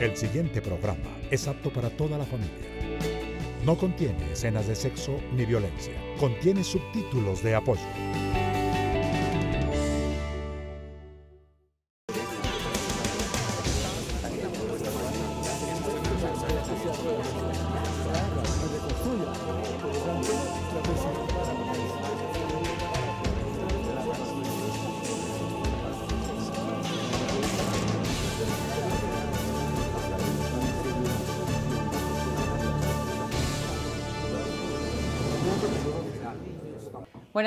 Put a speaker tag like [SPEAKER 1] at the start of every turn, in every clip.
[SPEAKER 1] El siguiente programa es apto para toda la familia. No contiene escenas de sexo ni violencia. Contiene
[SPEAKER 2] subtítulos de apoyo.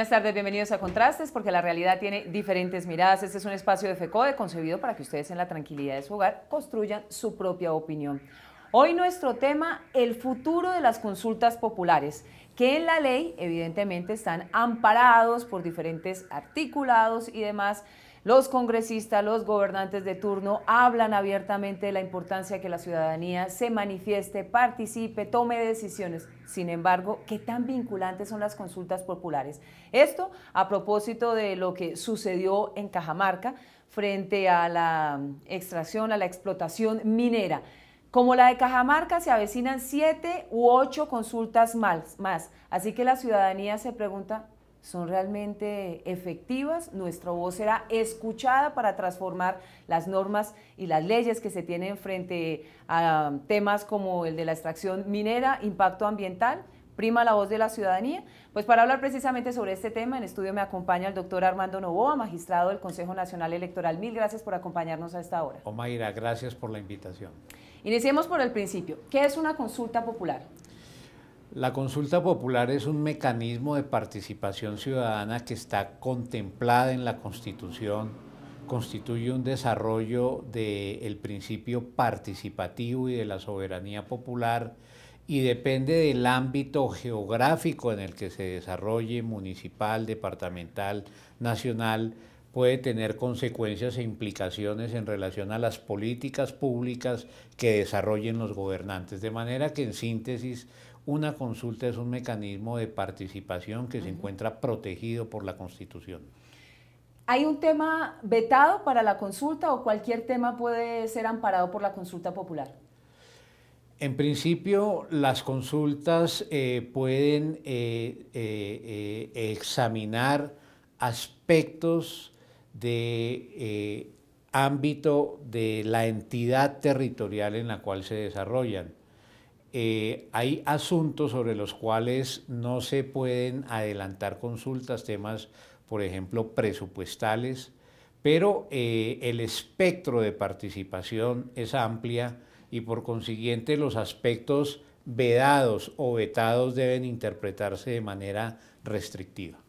[SPEAKER 3] buenas tardes, bienvenidos a Contrastes, porque la realidad tiene diferentes miradas. Este es un espacio de FECODE concebido para que ustedes en la tranquilidad de su hogar construyan su propia opinión. Hoy nuestro tema, el futuro de las consultas populares, que en la ley evidentemente están amparados por diferentes articulados y demás los congresistas, los gobernantes de turno hablan abiertamente de la importancia que la ciudadanía se manifieste, participe, tome decisiones. Sin embargo, ¿qué tan vinculantes son las consultas populares? Esto a propósito de lo que sucedió en Cajamarca frente a la mm, extracción, a la explotación minera. Como la de Cajamarca, se avecinan siete u ocho consultas más, más. Así que la ciudadanía se pregunta, son realmente efectivas, nuestra voz será escuchada para transformar las normas y las leyes que se tienen frente a temas como el de la extracción minera, impacto ambiental, prima la voz de la ciudadanía. Pues para hablar precisamente sobre este tema, en estudio me acompaña el doctor Armando Novoa, magistrado del Consejo Nacional Electoral. Mil gracias por acompañarnos a esta hora.
[SPEAKER 4] Omaira, gracias por la invitación.
[SPEAKER 3] Iniciemos por el principio. ¿Qué es una consulta popular?
[SPEAKER 4] La consulta popular es un mecanismo de participación ciudadana que está contemplada en la Constitución, constituye un desarrollo del principio participativo y de la soberanía popular y depende del ámbito geográfico en el que se desarrolle, municipal, departamental, nacional, puede tener consecuencias e implicaciones en relación a las políticas públicas que desarrollen los gobernantes. De manera que, en síntesis, una consulta es un mecanismo de participación que se encuentra protegido por la Constitución.
[SPEAKER 3] ¿Hay un tema vetado para la consulta o cualquier tema puede ser amparado por la consulta popular?
[SPEAKER 4] En principio, las consultas eh, pueden eh, eh, examinar aspectos de ámbito de la entidad territorial en la cual se desarrollan. Eh, hay asuntos sobre los cuales no se pueden adelantar consultas, temas, por ejemplo, presupuestales, pero eh, el espectro de participación es amplia y por consiguiente los aspectos vedados o vetados deben interpretarse de manera restrictiva.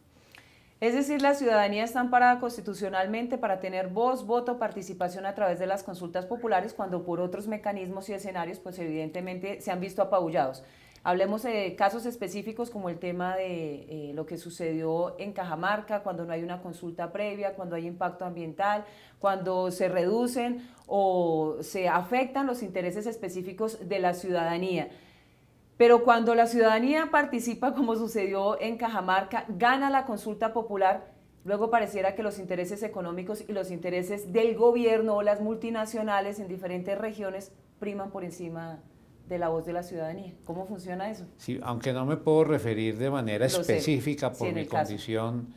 [SPEAKER 3] Es decir, la ciudadanía está amparada constitucionalmente para tener voz, voto, participación a través de las consultas populares cuando por otros mecanismos y escenarios pues evidentemente se han visto apabullados. Hablemos de casos específicos como el tema de eh, lo que sucedió en Cajamarca, cuando no hay una consulta previa, cuando hay impacto ambiental, cuando se reducen o se afectan los intereses específicos de la ciudadanía. Pero cuando la ciudadanía participa, como sucedió en Cajamarca, gana la consulta popular, luego pareciera que los intereses económicos y los intereses del gobierno o las multinacionales en diferentes regiones priman por encima de la voz de la ciudadanía. ¿Cómo funciona eso?
[SPEAKER 4] Sí, aunque no me puedo referir de manera específica por mi condición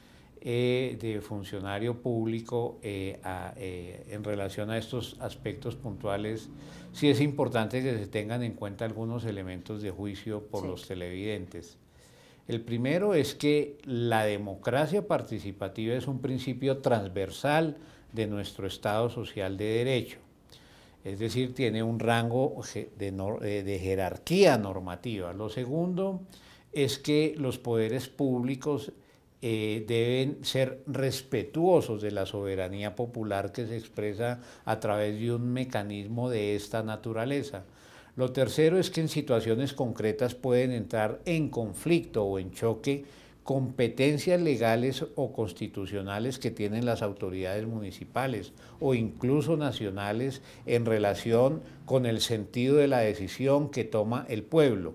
[SPEAKER 4] eh, de funcionario público eh, eh, en relación a estos aspectos puntuales, sí es importante que se tengan en cuenta algunos elementos de juicio por los televidentes. El primero es que la democracia participativa es un principio transversal de nuestro Estado social de derecho, es decir, tiene un rango de jerarquía normativa. Lo segundo es que los poderes públicos eh, deben ser respetuosos de la soberanía popular que se expresa a través de un mecanismo de esta naturaleza. Lo tercero es que en situaciones concretas pueden entrar en conflicto o en choque competencias legales o constitucionales que tienen las autoridades municipales o incluso nacionales en relación con el sentido de la decisión que toma el pueblo.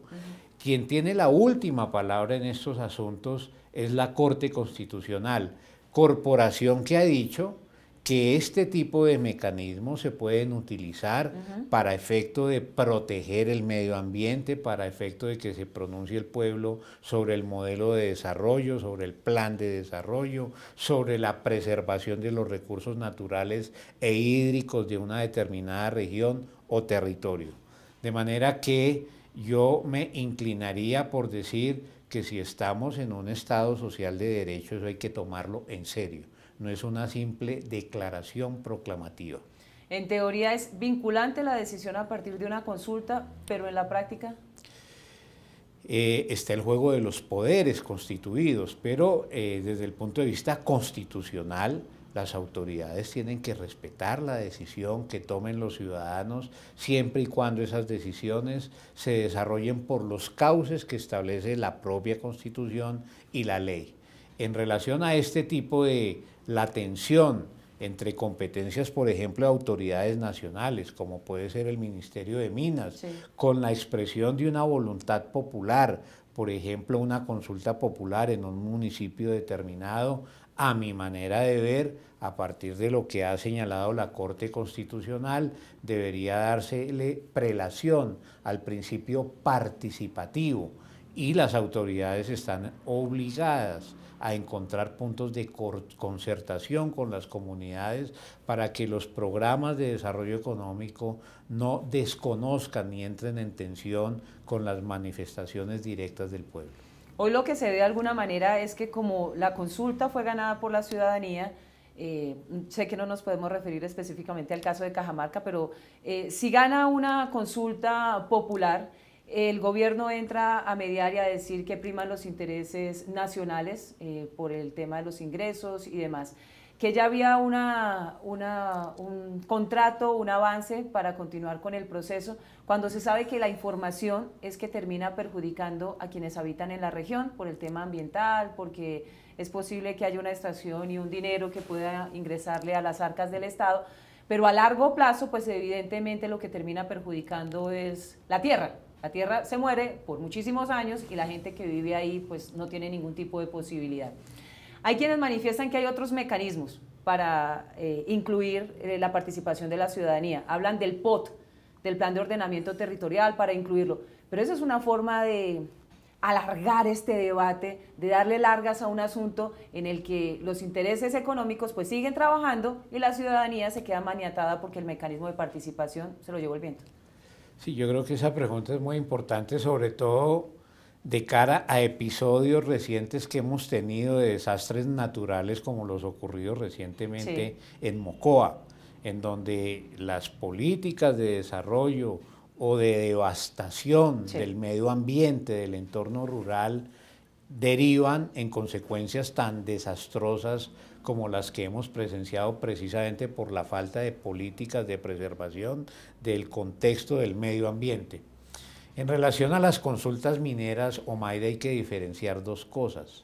[SPEAKER 4] Quien tiene la última palabra en estos asuntos es la Corte Constitucional, corporación que ha dicho que este tipo de mecanismos se pueden utilizar para efecto de proteger el medio ambiente, para efecto de que se pronuncie el pueblo sobre el modelo de desarrollo, sobre el plan de desarrollo, sobre la preservación de los recursos naturales e hídricos de una determinada región o territorio. De manera que yo me inclinaría por decir que si estamos en un Estado social de derechos eso hay que tomarlo en serio. No es una simple declaración proclamativa.
[SPEAKER 3] En teoría es vinculante la decisión a partir de una consulta, pero en la práctica...
[SPEAKER 4] Eh, está el juego de los poderes constituidos, pero eh, desde el punto de vista constitucional, las autoridades tienen que respetar la decisión que tomen los ciudadanos siempre y cuando esas decisiones se desarrollen por los cauces que establece la propia constitución y la ley. En relación a este tipo de la tensión entre competencias, por ejemplo, de autoridades nacionales, como puede ser el Ministerio de Minas, con la expresión de una voluntad popular, por ejemplo, una consulta popular en un municipio determinado a mi manera de ver, a partir de lo que ha señalado la Corte Constitucional, debería dársele prelación al principio participativo y las autoridades están obligadas a encontrar puntos de concertación con las comunidades para que los programas de desarrollo económico no desconozcan ni entren en tensión con las manifestaciones directas del pueblo.
[SPEAKER 3] Hoy lo que se ve de alguna manera es que como la consulta fue ganada por la ciudadanía, eh, sé que no nos podemos referir específicamente al caso de Cajamarca, pero eh, si gana una consulta popular, el gobierno entra a mediar y a decir que priman los intereses nacionales eh, por el tema de los ingresos y demás que ya había una, un contrato, un avance para continuar con el proceso, cuando se sabe que la información es que termina perjudicando a quienes habitan en la región por el tema ambiental, porque es posible que haya una estación y un dinero que pueda ingresarle a las arcas del Estado, pero a largo plazo, pues evidentemente lo que termina perjudicando es la tierra. La tierra se muere por muchísimos años y la gente que vive ahí pues no tiene ningún tipo de posibilidad. Hay quienes manifiestan que hay otros mecanismos para eh, incluir eh, la participación de la ciudadanía. Hablan del POT, del Plan de Ordenamiento Territorial, para incluirlo. Pero eso es una forma de alargar este debate, de darle largas a un asunto en el que los intereses económicos pues siguen trabajando y la ciudadanía se queda maniatada porque el mecanismo de participación se lo llevó el viento.
[SPEAKER 4] Sí, yo creo que esa pregunta es muy importante, sobre todo de cara a episodios recientes que hemos tenido de desastres naturales como los ocurridos recientemente en Mocoa, en donde las políticas de desarrollo o de devastación del medio ambiente, del entorno rural, derivan en consecuencias tan desastrosas como las que hemos presenciado precisamente por la falta de políticas de preservación del contexto del medio ambiente. En relación a las consultas mineras, Omaida, hay que diferenciar dos cosas.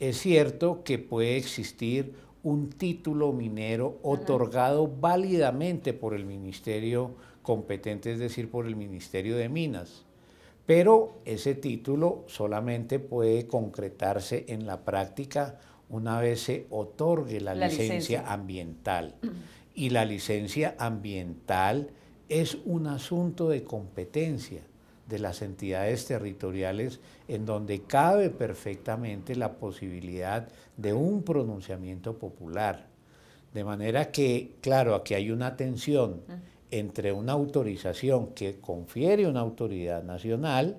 [SPEAKER 4] Es cierto que puede existir un título minero otorgado válidamente por el Ministerio competente, es decir, por el Ministerio de Minas. Pero ese título solamente puede concretarse en la práctica una vez se otorgue la, licencia, ambiental. Y la licencia ambiental es un asunto de competencia de las entidades territoriales en donde cabe perfectamente la posibilidad de un pronunciamiento popular. De manera que, claro, aquí hay una tensión entre una autorización que confiere una autoridad nacional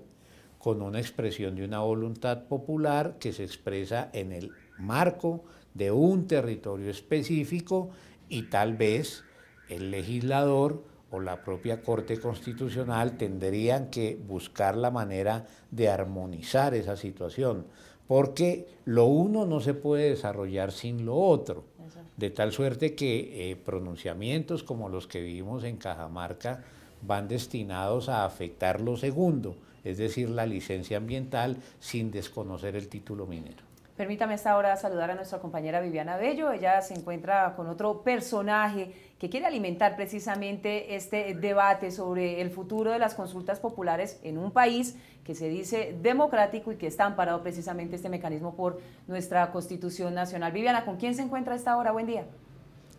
[SPEAKER 4] con una expresión de una voluntad popular que se expresa en el marco de un territorio específico y tal vez el legislador la propia Corte Constitucional tendrían que buscar la manera de armonizar esa situación, porque lo uno no se puede desarrollar sin lo otro, de tal suerte que eh, pronunciamientos como los que vivimos en Cajamarca van destinados a afectar lo segundo, es decir, la licencia ambiental sin desconocer el título minero.
[SPEAKER 3] Permítame esta hora saludar a nuestra compañera Viviana Bello. Ella se encuentra con otro personaje que quiere alimentar precisamente este debate sobre el futuro de las consultas populares en un país que se dice democrático y que está amparado precisamente este mecanismo por nuestra Constitución Nacional. Viviana, ¿con quién se encuentra esta hora? Buen día.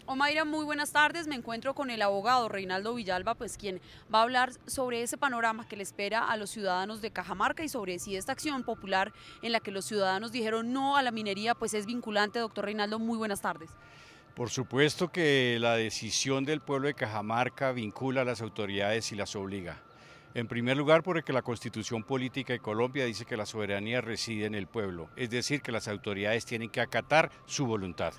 [SPEAKER 5] Omaira, muy buenas tardes. Me encuentro con el abogado Reinaldo Villalba, pues quien va a hablar sobre ese panorama que le espera a los ciudadanos de Cajamarca y sobre si esta acción popular en la que los ciudadanos dijeron no a la minería, pues es vinculante. Doctor Reinaldo, muy buenas tardes.
[SPEAKER 2] Por supuesto que la decisión del pueblo de Cajamarca vincula a las autoridades y las obliga. En primer lugar, porque la constitución política de Colombia dice que la soberanía reside en el pueblo, es decir, que las autoridades tienen que acatar su voluntad.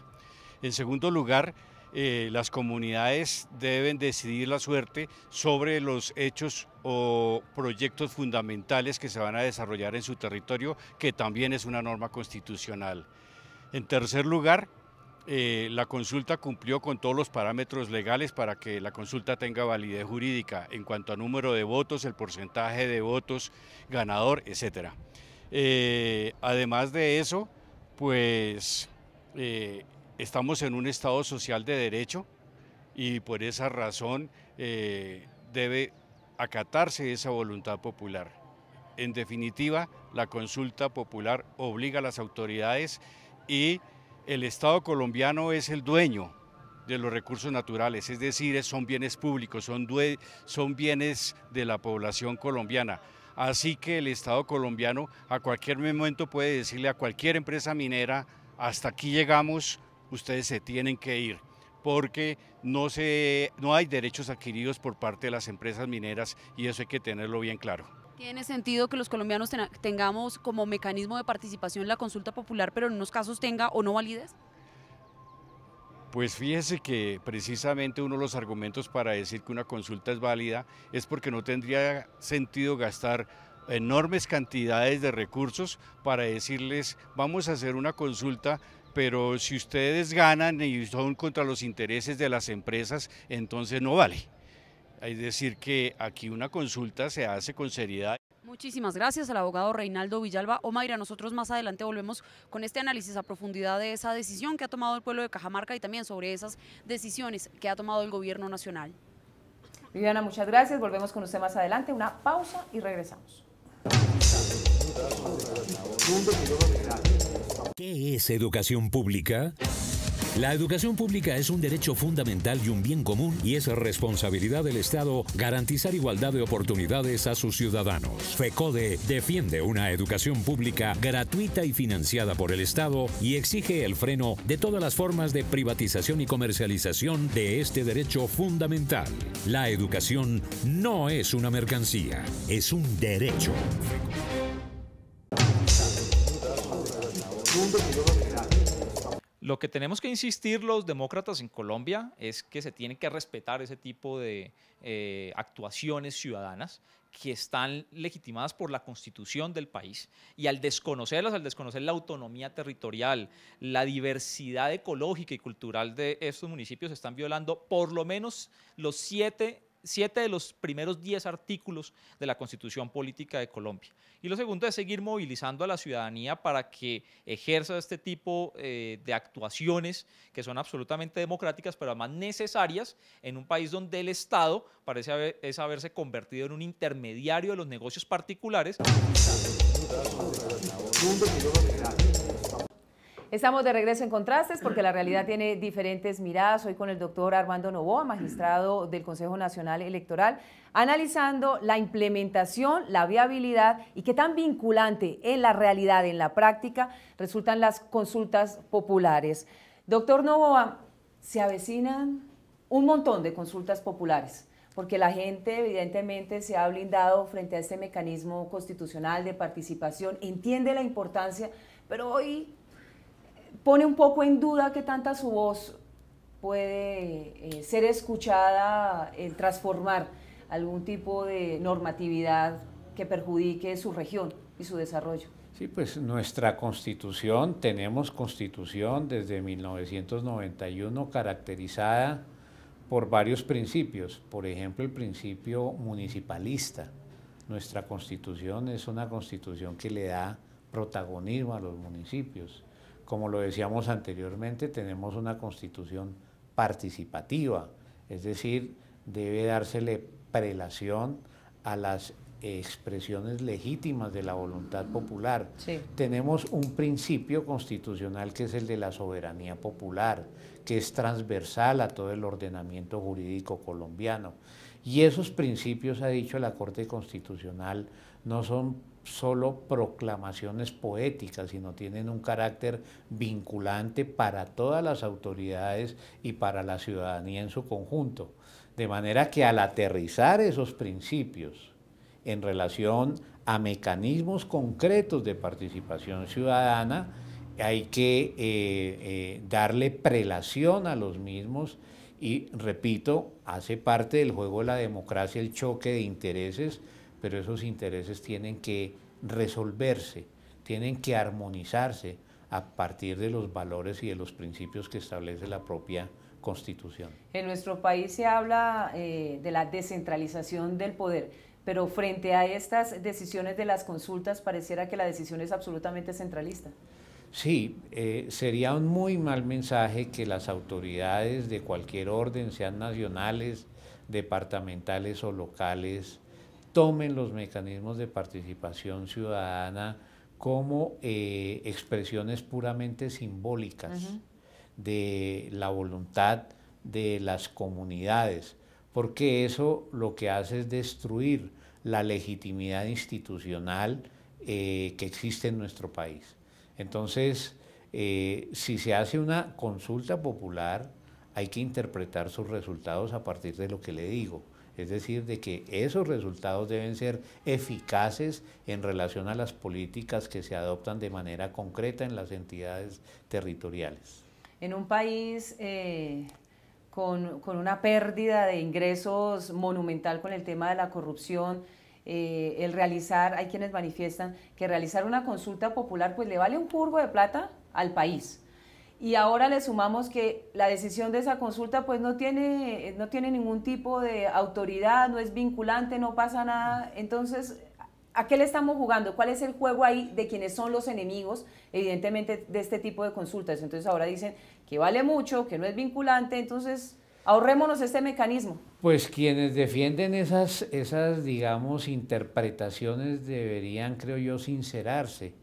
[SPEAKER 2] En segundo lugar, eh, las comunidades deben decidir la suerte sobre los hechos o proyectos fundamentales que se van a desarrollar en su territorio, que también es una norma constitucional. En tercer lugar, eh, la consulta cumplió con todos los parámetros legales para que la consulta tenga validez jurídica en cuanto a número de votos, el porcentaje de votos ganador, etc. Eh, además de eso, pues Estamos en un Estado social de derecho y por esa razón eh, debe acatarse esa voluntad popular. En definitiva, la consulta popular obliga a las autoridades y el Estado colombiano es el dueño de los recursos naturales, es decir, son bienes públicos, son bienes de la población colombiana. Así que el Estado colombiano a cualquier momento puede decirle a cualquier empresa minera, hasta aquí llegamos, ustedes se tienen que ir porque no, se, no hay derechos adquiridos por parte de las empresas mineras y eso hay que tenerlo bien claro.
[SPEAKER 5] Tiene sentido que los colombianos tengamos como mecanismo de participación la consulta popular, pero en unos casos tenga o no validez.
[SPEAKER 2] Pues fíjese que precisamente uno de los argumentos para decir que una consulta es válida es porque no tendría sentido gastar enormes cantidades de recursos para decirles vamos a hacer una consulta pero si ustedes ganan y son contra los intereses de las empresas, entonces no vale. Es decir, que aquí una consulta se hace con seriedad.
[SPEAKER 5] Muchísimas gracias al abogado Reinaldo Villalba. Omaira, nosotros más adelante volvemos con este análisis a profundidad de esa decisión que ha tomado el pueblo de Cajamarca y también sobre esas decisiones que ha tomado el gobierno nacional.
[SPEAKER 3] Viviana, muchas gracias. Volvemos con usted más adelante. Una pausa y regresamos.
[SPEAKER 1] ¿Qué es educación pública? La educación pública es un derecho fundamental y un bien común y es responsabilidad del Estado garantizar igualdad de oportunidades a sus ciudadanos. FECODE defiende una educación pública gratuita y financiada por el Estado y exige el freno de todas las formas de privatización y comercialización de este derecho fundamental. La educación no es una mercancía, es un derecho.
[SPEAKER 6] Lo que tenemos que insistir los demócratas en Colombia es que se tiene que respetar ese tipo de eh, actuaciones ciudadanas que están legitimadas por la constitución del país. Y al desconocerlas, al desconocer la autonomía territorial, la diversidad ecológica y cultural de estos municipios, están violando por lo menos los siete siete de los primeros diez artículos de la Constitución Política de Colombia. Y lo segundo es seguir movilizando a la ciudadanía para que ejerza este tipo eh, de actuaciones que son absolutamente democráticas, pero además necesarias en un país donde el Estado parece es haberse convertido en un intermediario de los negocios particulares.
[SPEAKER 3] Estamos de regreso en Contrastes porque la realidad tiene diferentes miradas. Hoy con el doctor Armando Novoa, magistrado del Consejo Nacional Electoral, analizando la implementación, la viabilidad y qué tan vinculante en la realidad, en la práctica, resultan las consultas populares. Doctor Novoa, se avecinan un montón de consultas populares porque la gente evidentemente se ha blindado frente a este mecanismo constitucional de participación, entiende la importancia, pero hoy pone un poco en duda que tanta su voz puede eh, ser escuchada en eh, transformar algún tipo de normatividad que perjudique su región y su desarrollo.
[SPEAKER 4] Sí, pues nuestra constitución, tenemos constitución desde 1991 caracterizada por varios principios, por ejemplo el principio municipalista. Nuestra constitución es una constitución que le da protagonismo a los municipios como lo decíamos anteriormente, tenemos una constitución participativa, es decir, debe dársele prelación a las expresiones legítimas de la voluntad popular. Tenemos un principio constitucional que es el de la soberanía popular, que es transversal a todo el ordenamiento jurídico colombiano. Y esos principios, ha dicho la Corte Constitucional, no son solo proclamaciones poéticas, sino tienen un carácter vinculante para todas las autoridades y para la ciudadanía en su conjunto. De manera que al aterrizar esos principios en relación a mecanismos concretos de participación ciudadana, hay que eh, eh, darle prelación a los mismos y, repito, hace parte del juego de la democracia el choque de intereses pero esos intereses tienen que resolverse, tienen que armonizarse a partir de los valores y de los principios que establece la propia Constitución.
[SPEAKER 3] En nuestro país se habla eh, de la descentralización del poder, pero frente a estas decisiones de las consultas pareciera que la decisión es absolutamente centralista.
[SPEAKER 4] Sí, eh, sería un muy mal mensaje que las autoridades de cualquier orden, sean nacionales, departamentales o locales, tomen los mecanismos de participación ciudadana como eh, expresiones puramente simbólicas de la voluntad de las comunidades, porque eso lo que hace es destruir la legitimidad institucional eh, que existe en nuestro país. Entonces, eh, si se hace una consulta popular, hay que interpretar sus resultados a partir de lo que le digo. Es decir, de que esos resultados deben ser eficaces en relación a las políticas que se adoptan de manera concreta en las entidades territoriales.
[SPEAKER 3] En un país eh, con, una pérdida de ingresos monumental con el tema de la corrupción, eh, el realizar, hay quienes manifiestan que realizar una consulta popular pues le vale un curvo de plata al país y ahora le sumamos que la decisión de esa consulta pues no tiene, no tiene ningún tipo de autoridad, no es vinculante, no pasa nada. Entonces, ¿a qué le estamos jugando? ¿Cuál es el juego ahí de quienes son los enemigos, evidentemente, de este tipo de consultas? Entonces ahora dicen que vale mucho, que no es vinculante, entonces ahorrémonos este mecanismo.
[SPEAKER 4] Pues quienes defienden esas, esas digamos, interpretaciones deberían, creo yo, sincerarse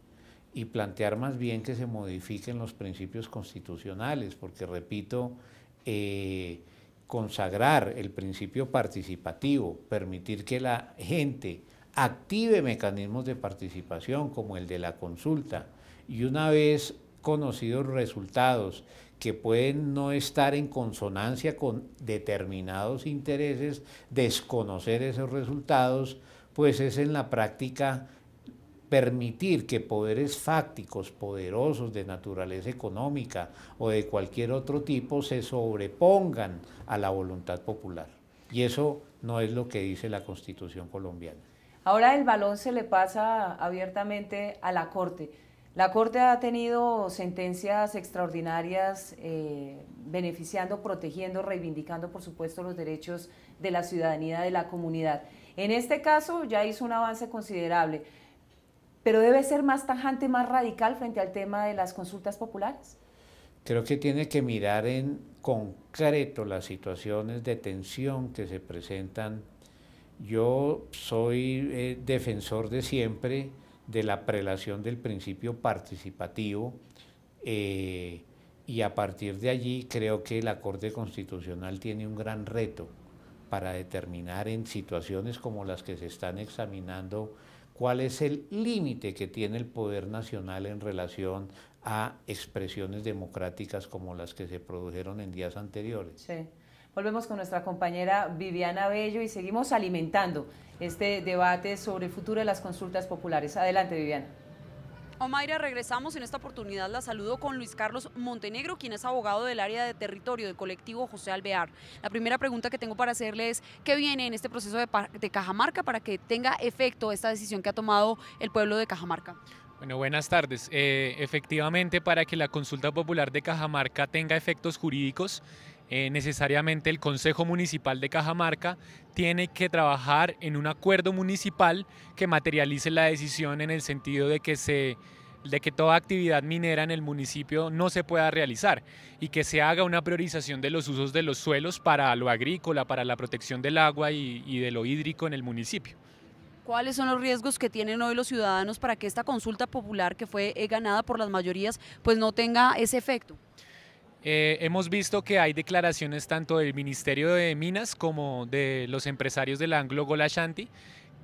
[SPEAKER 4] y plantear más bien que se modifiquen los principios constitucionales, porque repito, eh, consagrar el principio participativo, permitir que la gente active mecanismos de participación como el de la consulta y una vez conocidos resultados que pueden no estar en consonancia con determinados intereses, desconocer esos resultados, pues es en la práctica permitir que poderes fácticos, poderosos de naturaleza económica o de cualquier otro tipo, se sobrepongan a la voluntad popular. Y eso no es lo que dice la Constitución colombiana.
[SPEAKER 3] Ahora el balón se le pasa abiertamente a la Corte. La Corte ha tenido sentencias extraordinarias eh, beneficiando, protegiendo, reivindicando, por supuesto, los derechos de la ciudadanía, de la comunidad. En este caso ya hizo un avance considerable pero debe ser más tajante, más radical frente al tema de las consultas populares.
[SPEAKER 4] Creo que tiene que mirar en concreto las situaciones de tensión que se presentan. Yo soy eh, defensor de siempre de la prelación del principio participativo eh, y a partir de allí creo que la Corte Constitucional tiene un gran reto para determinar en situaciones como las que se están examinando cuál es el límite que tiene el poder nacional en relación a expresiones democráticas como las que se produjeron en días anteriores.
[SPEAKER 3] Sí. Volvemos con nuestra compañera Viviana Bello y seguimos alimentando este debate sobre el futuro de las consultas populares. Adelante, Viviana.
[SPEAKER 5] Omaira, regresamos. En esta oportunidad la saludo con Luis Carlos Montenegro, quien es abogado del área de territorio del colectivo José Alvear. La primera pregunta que tengo para hacerle es, ¿qué viene en este proceso de, Cajamarca para que tenga efecto esta decisión que ha tomado el pueblo de Cajamarca?
[SPEAKER 7] Bueno, buenas tardes. Eh, efectivamente, para que la consulta popular de Cajamarca tenga efectos jurídicos, eh, necesariamente el Consejo Municipal de Cajamarca tiene que trabajar en un acuerdo municipal que materialice la decisión en el sentido de que se de que toda actividad minera en el municipio no se pueda realizar y que se haga una priorización de los usos de los suelos para lo agrícola, para la protección del agua y, de lo hídrico en el municipio.
[SPEAKER 5] ¿Cuáles son los riesgos que tienen hoy los ciudadanos para que esta consulta popular que fue eh, ganada por las mayorías pues no tenga ese efecto?
[SPEAKER 7] Eh, hemos visto que hay declaraciones tanto del Ministerio de Minas como de los empresarios del Anglo Golashanti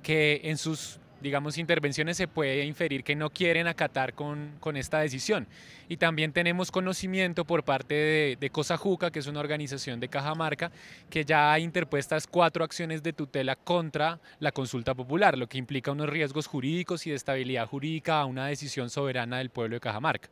[SPEAKER 7] que en sus digamos, intervenciones se puede inferir que no quieren acatar con, esta decisión. Y también tenemos conocimiento por parte de, de Cosajuca, que es una organización de Cajamarca, que ya ha interpuestas cuatro acciones de tutela contra la consulta popular, lo que implica unos riesgos jurídicos y de estabilidad jurídica a una decisión soberana del pueblo de Cajamarca.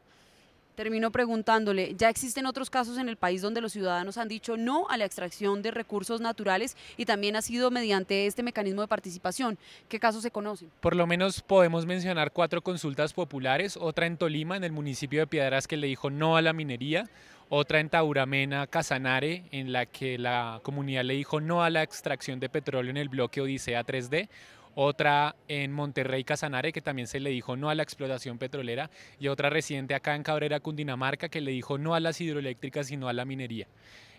[SPEAKER 5] Termino preguntándole, ¿ya existen otros casos en el país donde los ciudadanos han dicho no a la extracción de recursos naturales y también ha sido mediante este mecanismo de participación? ¿Qué casos se conocen?
[SPEAKER 7] Por lo menos podemos mencionar cuatro consultas populares, otra en Tolima, en el municipio de Piedras, que le dijo no a la minería, otra en Tauramena, Casanare, en la que la comunidad le dijo no a la extracción de petróleo en el bloque Odisea 3D, otra en Monterrey Casanare que también se le dijo no a la explotación petrolera y otra reciente acá en Cabrera, Cundinamarca, que le dijo no a las hidroeléctricas sino a la minería.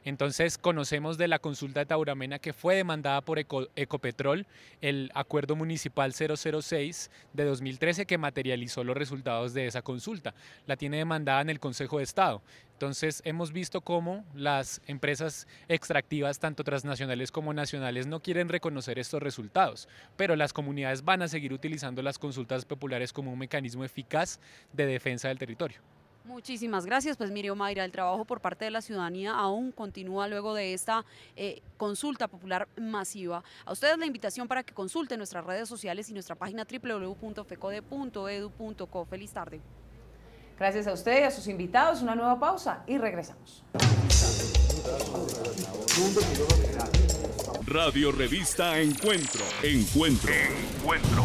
[SPEAKER 7] Entonces conocemos de la consulta de Tauramena que fue demandada por Ecopetrol, el acuerdo municipal 006 de 2013 que materializó los resultados de esa consulta. La tiene demandada en el Consejo de Estado. Entonces hemos visto cómo las empresas extractivas, tanto transnacionales como nacionales, no quieren reconocer estos resultados, pero las comunidades van a seguir utilizando las consultas populares como un mecanismo eficaz de defensa del territorio.
[SPEAKER 5] Muchísimas gracias. Pues Mirio Mayra, el trabajo por parte de la ciudadanía aún continúa luego de esta eh, consulta popular masiva. A ustedes la invitación para que consulten nuestras redes sociales y nuestra página www.fecode.edu.co. Feliz tarde.
[SPEAKER 3] Gracias a ustedes y a sus invitados. Una nueva pausa y regresamos.
[SPEAKER 2] Radio Revista Encuentro. Encuentro. Encuentro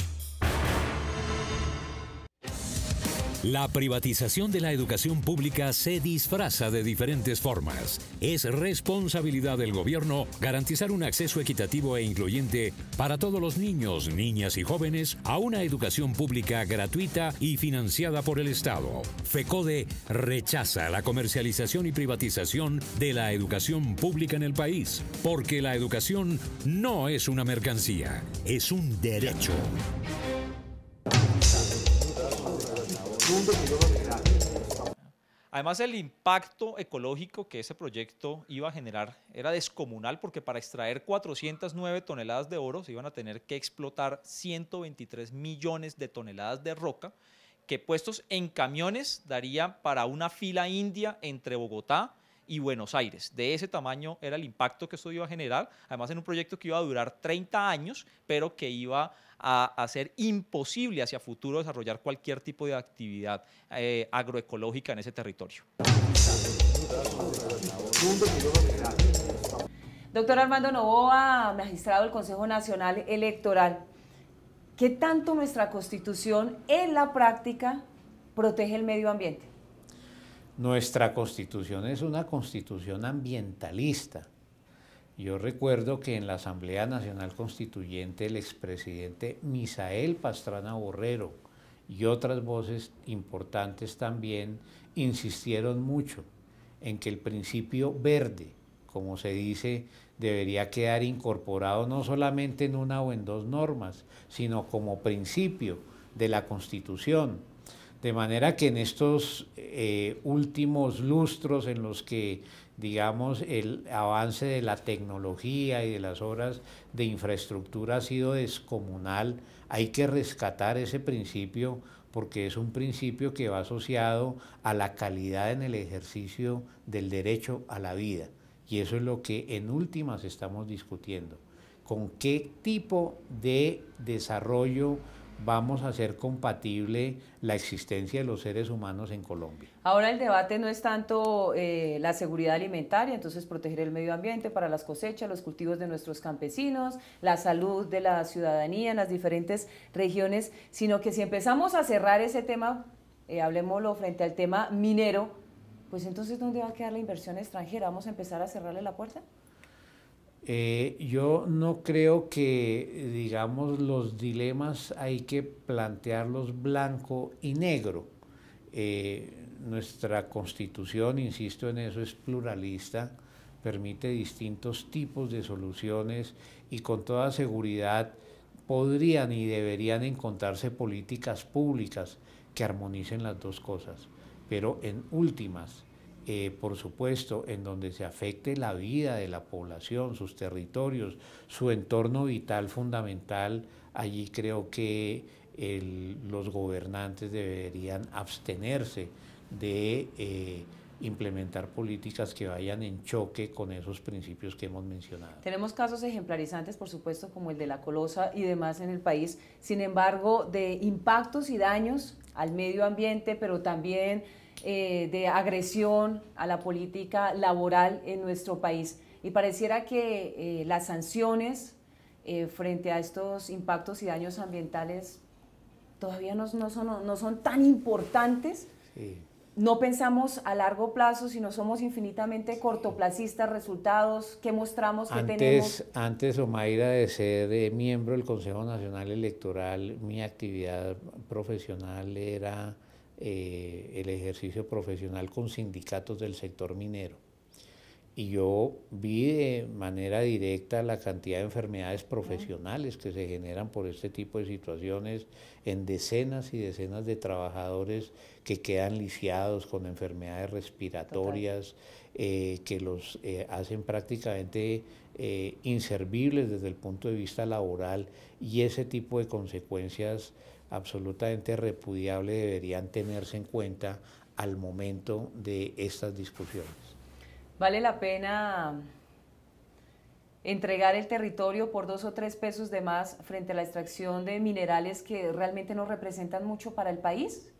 [SPEAKER 1] La privatización de la educación pública se disfraza de diferentes formas. Es responsabilidad del gobierno garantizar un acceso equitativo e incluyente para todos los niños, niñas y jóvenes a una educación pública gratuita y financiada por el Estado. FECODE rechaza la comercialización y privatización de la educación pública en el país, porque la educación no es una mercancía, es un derecho.
[SPEAKER 6] Además, el impacto ecológico que ese proyecto iba a generar era descomunal porque para extraer 409 toneladas de oro se iban a tener que explotar 123 millones de toneladas de roca que puestos en camiones daría para una fila india entre Bogotá y Buenos Aires. De ese tamaño era el impacto que eso iba a generar, además en un proyecto que iba a durar 30 años, pero que iba a hacer imposible hacia futuro desarrollar cualquier tipo de actividad eh, agroecológica en ese territorio.
[SPEAKER 3] Doctor Armando Novoa, magistrado del Consejo Nacional Electoral, ¿qué tanto nuestra constitución en la práctica protege el medio ambiente?
[SPEAKER 4] Nuestra constitución es una constitución ambientalista. Yo recuerdo que en la Asamblea Nacional Constituyente el expresidente Misael Pastrana Borrero y otras voces importantes también insistieron mucho en que el principio verde, como se dice, debería quedar incorporado no solamente en una o en dos normas, sino como principio de la Constitución. De manera que en estos eh, últimos lustros en los que digamos, el avance de la tecnología y de las obras de infraestructura ha sido descomunal. Hay que rescatar ese principio porque es un principio que va asociado a la calidad en el ejercicio del derecho a la vida. Y eso es lo que en últimas estamos discutiendo. ¿Con qué tipo de desarrollo vamos a hacer compatible la existencia de los seres humanos en Colombia.
[SPEAKER 3] Ahora el debate no es tanto eh, la seguridad alimentaria, entonces proteger el medio ambiente para las cosechas, los cultivos de nuestros campesinos, la salud de la ciudadanía en las diferentes regiones, sino que si empezamos a cerrar ese tema, eh, hablemoslo frente al tema minero, pues entonces ¿dónde va a quedar la inversión extranjera? ¿Vamos a empezar a cerrarle la puerta?
[SPEAKER 4] Eh, yo no creo que, eh, digamos, los dilemas hay que plantearlos blanco y negro. Eh, nuestra constitución, insisto en eso, es pluralista, permite distintos tipos de soluciones y con toda seguridad podrían y deberían encontrarse políticas públicas que armonicen las dos cosas. Pero en últimas, eh, por supuesto, en donde se afecte la vida de la población, sus territorios, su entorno vital fundamental, allí creo que los gobernantes deberían abstenerse de eh, implementar políticas que vayan en choque con esos principios que hemos mencionado.
[SPEAKER 3] Tenemos casos ejemplarizantes, por supuesto, como el de la colosa y demás en el país, sin embargo, de impactos y daños al medio ambiente, pero también eh, de agresión a la política laboral en nuestro país. Y pareciera que eh, las sanciones eh, frente a estos impactos y daños ambientales todavía no, son, tan importantes. No pensamos a largo plazo, sino somos infinitamente cortoplacistas, resultados, que mostramos, que tenemos.
[SPEAKER 4] Antes, Omaira, de ser miembro del Consejo Nacional Electoral, mi actividad profesional era eh, el ejercicio profesional con sindicatos del sector minero. Y yo vi de manera directa la cantidad de enfermedades profesionales que se generan por este tipo de situaciones en decenas y decenas de trabajadores que quedan lisiados con enfermedades respiratorias, eh, que los eh, hacen prácticamente inservibles desde el punto de vista laboral y ese tipo de consecuencias absolutamente repudiable deberían tenerse en cuenta al momento de estas discusiones.
[SPEAKER 3] Vale la pena entregar el territorio por dos o tres pesos de más frente a la extracción de minerales que realmente no representan mucho para el país,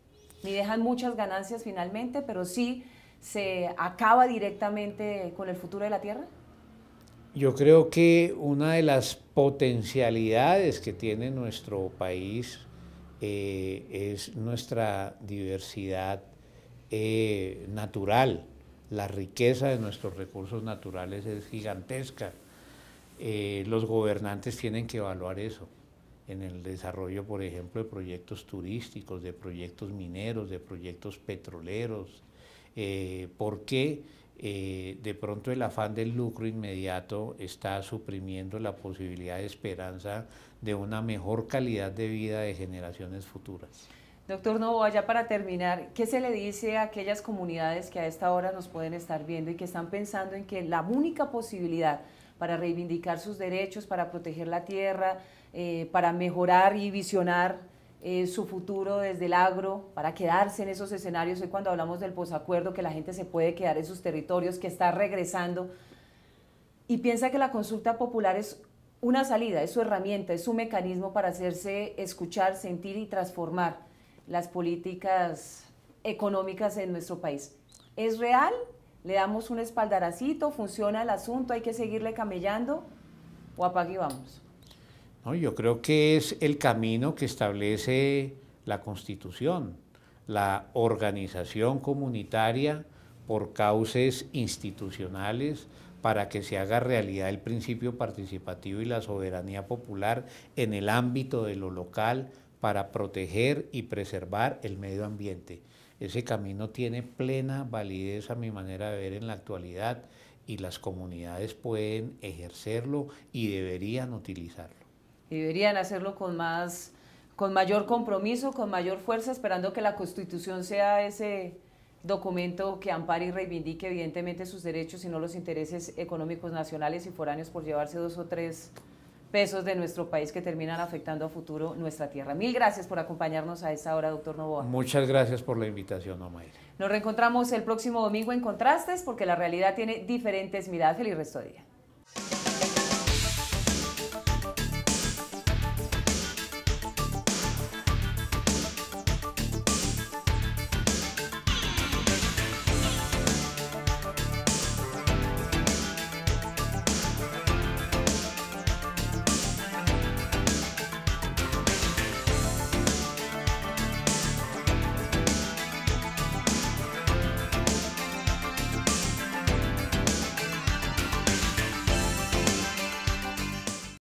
[SPEAKER 3] ni dejan muchas ganancias finalmente, pero sí se acaba directamente con el futuro de la tierra?
[SPEAKER 4] Yo creo que una de las potencialidades que tiene nuestro país eh, es nuestra diversidad eh, natural. La riqueza de nuestros recursos naturales es gigantesca. Eh, los gobernantes tienen que evaluar eso en el desarrollo, por ejemplo, de proyectos turísticos, de proyectos mineros, de proyectos petroleros. Porque de pronto el afán del lucro inmediato está suprimiendo la posibilidad de esperanza de una mejor calidad de vida de generaciones futuras.
[SPEAKER 3] Doctor Novoa, ya para terminar, ¿qué se le dice a aquellas comunidades que a esta hora nos pueden estar viendo y que están pensando en que la única posibilidad para reivindicar sus derechos, para proteger la tierra, eh, para mejorar y visionar eh, su futuro desde el agro, para quedarse en esos escenarios? Hoy cuando hablamos del posacuerdo, que la gente se puede quedar en sus territorios, que está regresando, y piensa que la consulta popular es una salida, es su herramienta, es su mecanismo para hacerse escuchar, sentir y transformar las políticas económicas en nuestro país. ¿Es real? ¿Le damos un espaldaracito? ¿Funciona el asunto? ¿Hay que seguirle camellando? ¿O apague y vamos?
[SPEAKER 4] No, yo creo que es el camino que establece la Constitución, la organización comunitaria por causas institucionales, para que se haga realidad el principio participativo y la soberanía popular en el ámbito de lo local para proteger y preservar el medio ambiente. Ese camino tiene plena validez a mi manera de ver en la actualidad y las comunidades pueden ejercerlo y deberían utilizarlo.
[SPEAKER 3] deberían hacerlo con más con mayor compromiso, con mayor fuerza, esperando que la Constitución sea ese documento que ampare y reivindique evidentemente sus derechos y no los intereses económicos nacionales y foráneos por llevarse dos o tres pesos de nuestro país que terminan afectando a futuro nuestra tierra. Mil gracias por acompañarnos a esta hora, doctor Novoa.
[SPEAKER 4] Muchas gracias por la invitación, Omaire.
[SPEAKER 3] Nos reencontramos el próximo domingo en Contrastes porque la realidad tiene diferentes miradas. Feliz resto de día.